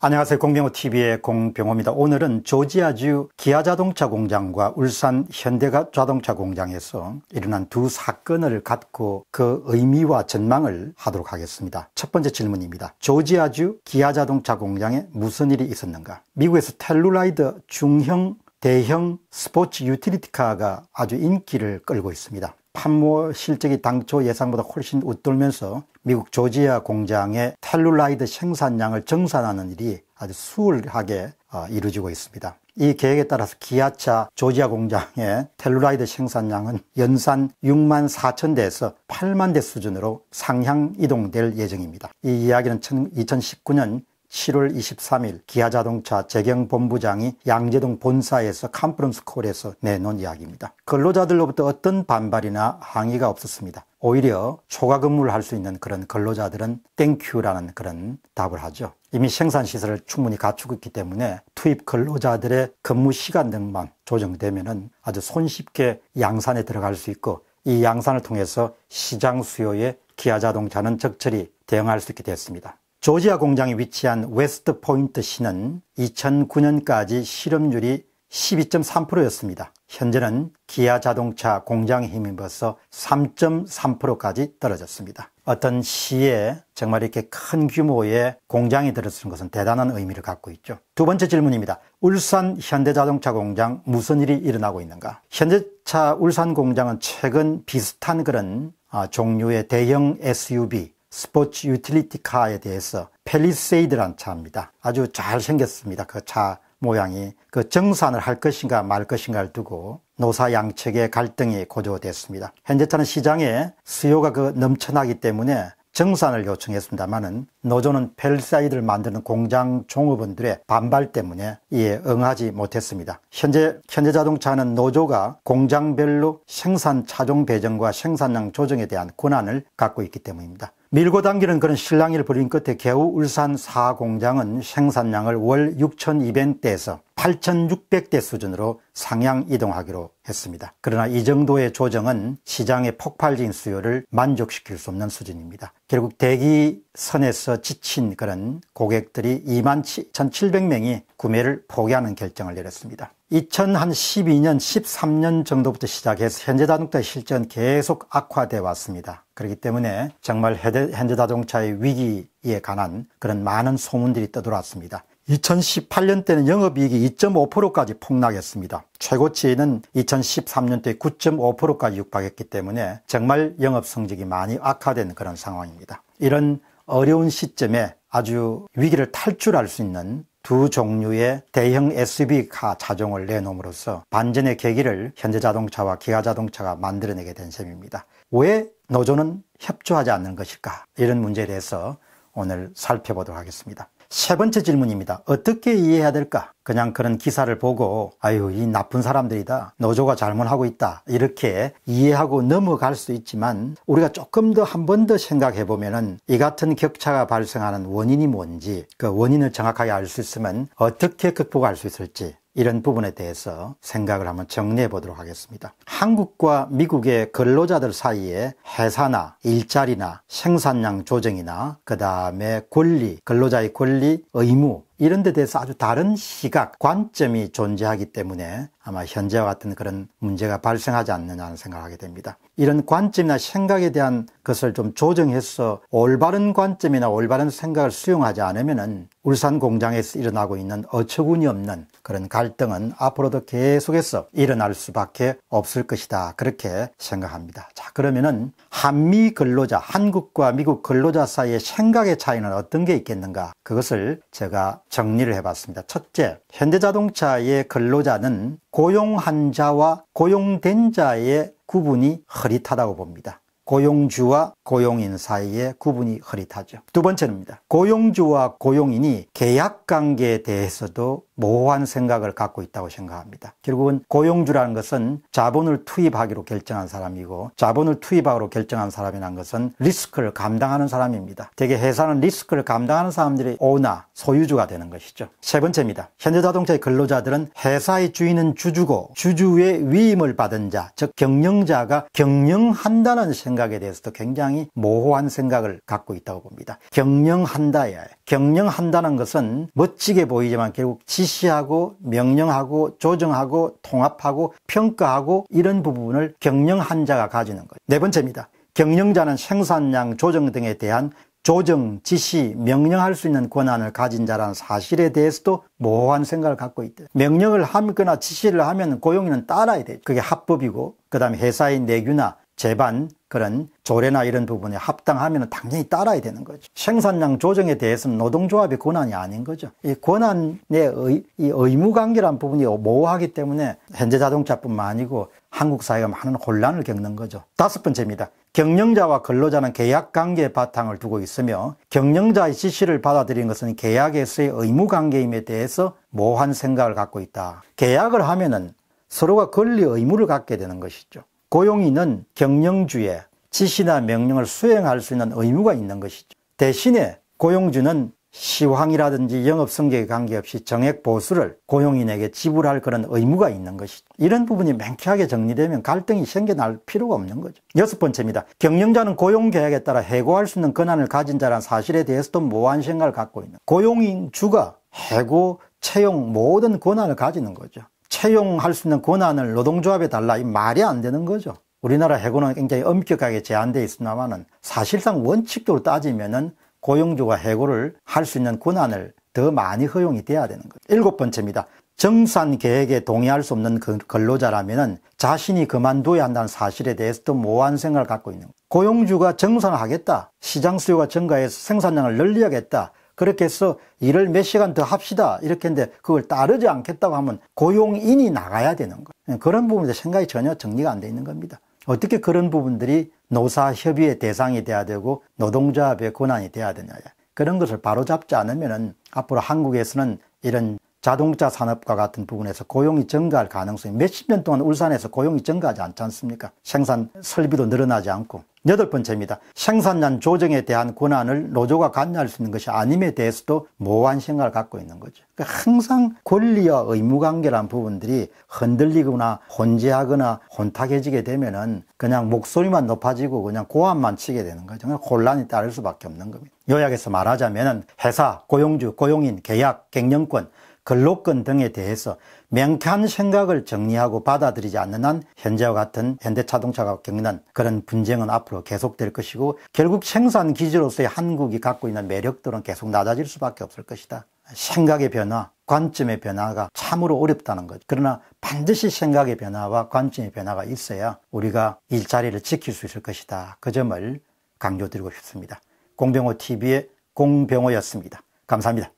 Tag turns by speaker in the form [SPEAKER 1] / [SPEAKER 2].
[SPEAKER 1] 안녕하세요. 공병호TV의 공병호입니다. 오늘은 조지아주 기아자동차 공장과 울산 현대자동차 공장에서 일어난 두 사건을 갖고 그 의미와 전망을 하도록 하겠습니다. 첫 번째 질문입니다. 조지아주 기아자동차 공장에 무슨 일이 있었는가? 미국에서 텔루라이드 중형 대형 스포츠 유틸리티카가 아주 인기를 끌고 있습니다. 판모 실적이 당초 예상보다 훨씬 웃돌면서 미국 조지아 공장의 텔룰라이드 생산량을 정산하는 일이 아주 수월하게 어, 이루어지고 있습니다. 이 계획에 따라서 기아차 조지아 공장의 텔룰라이드 생산량은 연산 6만 4천 대에서 8만 대 수준으로 상향 이동될 예정입니다. 이 이야기는 2019년 7월 23일 기아자동차 재경본부장이 양재동 본사에서 컨퍼런스 콜에서 내놓은 이야기입니다. 근로자들로부터 어떤 반발이나 항의가 없었습니다. 오히려 초과 근무를 할 수 있는 그런 근로자들은 땡큐라는 그런 답을 하죠. 이미 생산시설을 충분히 갖추고 있기 때문에 투입 근로자들의 근무 시간 등만 조정되면 아주 손쉽게 양산에 들어갈 수 있고 이 양산을 통해서 시장 수요에 기아자동차는 적절히 대응할 수 있게 됐습니다. 조지아 공장에 위치한 웨스트 포인트 시는 2009년까지 실업률이 12.3%였습니다. 현재는 기아 자동차 공장에 힘입어서 3.3%까지 떨어졌습니다. 어떤 시에 정말 이렇게 큰 규모의 공장이 들어서는 것은 대단한 의미를 갖고 있죠. 두 번째 질문입니다. 울산 현대자동차 공장 무슨 일이 일어나고 있는가? 현대차 울산 공장은 최근 비슷한 그런 아, 종류의 대형 SUV 스포츠 유틸리티 카에 대해서 펠리세이드란 차입니다. 아주 잘 생겼습니다. 그 차 모양이 그 정산을 할 것인가 말 것인가를 두고 노사 양측의 갈등이 고조됐습니다. 현재 차는 시장에 수요가 그 넘쳐나기 때문에 정산을 요청했습니다만은 노조는 펠리세이드를 만드는 공장 종업원들의 반발 때문에 이에 응하지 못했습니다. 현재 현대자동차는 노조가 공장별로 생산 차종 배정과 생산량 조정에 대한 권한을 갖고 있기 때문입니다. 밀고 당기는 그런 실랑이를 벌인 끝에 개우 울산 4공장은 생산량을 월 6,200대에서 8,600대 수준으로 상향 이동하기로 했습니다. 그러나 이 정도의 조정은 시장의 폭발적인 수요를 만족시킬 수 없는 수준입니다. 결국 대기 선에서 지친 그런 고객들이 2만 1,700명이 구매를 포기하는 결정을 내렸습니다. 2012년, 13년 정도부터 시작해서 현대자동차의 실전 계속 악화돼 왔습니다. 그렇기 때문에 정말 현대자동차의 위기에 관한 그런 많은 소문들이 떠돌았습니다. 2018년 때는 영업이익이 2.5%까지 폭락했습니다. 최고치는 2 0 1 3년때 9.5%까지 육박했기 때문에 정말 영업성적이 많이 악화된 그런 상황입니다. 이런 어려운 시점에 아주 위기를 탈출할 수 있는 두 종류의 대형 s u v 카 자종을 내놓음으로써 반전의 계기를 현대 자동차와 기아 자동차가 만들어내게 된 셈입니다. 왜 노조는 협조하지 않는 것일까? 이런 문제에 대해서 오늘 살펴보도록 하겠습니다. 세 번째 질문입니다. 어떻게 이해해야 될까? 그냥 그런 기사를 보고 아유 이 나쁜 사람들이다 노조가 잘못하고 있다 이렇게 이해하고 넘어갈 수 있지만 우리가 조금 더 한 번 더 생각해 보면은 이 같은 격차가 발생하는 원인이 뭔지 그 원인을 정확하게 알 수 있으면 어떻게 극복할 수 있을지 이런 부분에 대해서 생각을 한번 정리해 보도록 하겠습니다. 한국과 미국의 근로자들 사이에 회사나 일자리나 생산량 조정이나 그 다음에 권리, 근로자의 권리, 의무 이런 데 대해서 아주 다른 시각, 관점이 존재하기 때문에 아마 현재와 같은 그런 문제가 발생하지 않느냐 는 생각하게 을 됩니다. 이런 관점이나 생각에 대한 것을 좀 조정해서 올바른 관점이나 올바른 생각을 수용하지 않으면 울산 공장에서 일어나고 있는 어처구니 없는 그런 갈등은 앞으로도 계속해서 일어날 수밖에 없을 것이다. 그렇게 생각합니다. 자, 그러면은 한미 근로자, 한국과 미국 근로자 사이의 생각의 차이는 어떤 게 있겠는가? 그것을 제가 정리를 해봤습니다. 첫째, 현대자동차의 근로자는 고용한 자와 고용된 자의 구분이 흐릿하다고 봅니다. 고용주와 고용인 사이의 구분이 흐릿하죠. 두 번째입니다. 고용주와 고용인이 계약 관계에 대해서도 모호한 생각을 갖고 있다고 생각합니다. 결국은 고용주라는 것은 자본을 투입하기로 결정한 사람이고 자본을 투입하기로 결정한 사람이란 것은 리스크를 감당하는 사람입니다. 대개 회사는 리스크를 감당하는 사람들이 오나 소유주가 되는 것이죠. 세 번째입니다. 현대자동차의 근로자들은 회사의 주인은 주주고 주주의 위임을 받은 자, 즉 경영자가 경영한다는 생각에 대해서도 굉장히 모호한 생각을 갖고 있다고 봅니다. 경영한다에 경영한다는 것은 멋지게 보이지만 결국 지시하고 명령하고 조정하고 통합하고 평가하고 이런 부분을 경영한 자가 가지는 거예요. 네 번째입니다. 경영자는 생산량 조정 등에 대한 조정, 지시, 명령할 수 있는 권한을 가진 자라는 사실에 대해서도 모호한 생각을 갖고 있대. 명령을 함거나 지시를 하면 고용인은 따라야 돼. 그게 합법이고, 그 다음에 회사의 내규나 재반, 그런 조례나 이런 부분에 합당하면 당연히 따라야 되는 거죠. 생산량 조정에 대해서는 노동조합이 권한이 아닌 거죠. 이 권한의 의, 의무관계란 부분이 모호하기 때문에 현재 자동차뿐만 아니고 한국 사회가 많은 혼란을 겪는 거죠. 다섯 번째입니다. 경영자와 근로자는 계약 관계의 바탕을 두고 있으며 경영자의 지시를 받아들인 것은 계약에서의 의무 관계임에 대해서 모호한 생각을 갖고 있다. 계약을 하면은 서로가 권리 의무를 갖게 되는 것이죠. 고용인은 경영주에 지시나 명령을 수행할 수 있는 의무가 있는 것이죠. 대신에 고용주는 시황이라든지 영업성격에 관계없이 정액 보수를 고용인에게 지불할 그런 의무가 있는 것이죠. 이런 부분이 맹쾌하게 정리되면 갈등이 생겨날 필요가 없는 거죠. 여섯 번째입니다. 경영자는 고용계약에 따라 해고할 수 있는 권한을 가진 자란 사실에 대해서도 모호한 생각을 갖고 있는 고용인 주가 해고, 채용 모든 권한을 가지는 거죠. 채용할 수 있는 권한을 노동조합에 달라 이 말이 안 되는 거죠. 우리나라 해고는 굉장히 엄격하게 제한돼 있습니다만 사실상 원칙적으로 따지면은 고용주가 해고를 할 수 있는 권한을 더 많이 허용이 돼야 되는 거죠. 일곱 번째입니다. 정산 계획에 동의할 수 없는 그 근로자라면 자신이 그만둬야 한다는 사실에 대해서도 모호한 생각을 갖고 있는 거예요. 고용주가 정산하겠다, 을 시장 수요가 증가해서 생산량을 늘려야겠다, 그렇게 해서 일을 몇 시간 더 합시다 이렇게 했는데 그걸 따르지 않겠다고 하면 고용인이 나가야 되는 거예요. 예, 그런 부분에 생각이 전혀 정리가 안 돼 있는 겁니다. 어떻게 그런 부분들이 노사협의의 대상이 돼야 되고 노동조합의 권한이 돼야 되냐 그런 것을 바로잡지 않으면 앞으로 한국에서는 이런 자동차 산업과 같은 부분에서 고용이 증가할 가능성이 몇십 년 동안 울산에서 고용이 증가하지 않지 않습니까? 생산 설비도 늘어나지 않고. 여덟 번째입니다. 생산량 조정에 대한 권한을 노조가 관여할 수 있는 것이 아님에 대해서도 모호한 생각을 갖고 있는 거죠. 그러니까 항상 권리와 의무관계란 부분들이 흔들리거나 혼재하거나 혼탁해지게 되면은 그냥 목소리만 높아지고 그냥 고함만 치게 되는 거죠. 그냥 혼란이 따를 수밖에 없는 겁니다. 요약해서 말하자면은 회사, 고용주, 고용인, 계약, 갱년권, 근로권 등에 대해서 명쾌한 생각을 정리하고 받아들이지 않는 한 현재와 같은 현대자동차가 겪는 그런 분쟁은 앞으로 계속될 것이고 결국 생산 기지로서의 한국이 갖고 있는 매력들은 계속 낮아질 수밖에 없을 것이다. 생각의 변화, 관점의 변화가 참으로 어렵다는 것. 그러나 반드시 생각의 변화와 관점의 변화가 있어야 우리가 일자리를 지킬 수 있을 것이다. 그 점을 강조드리고 싶습니다. 공병호 TV의 공병호였습니다. 감사합니다.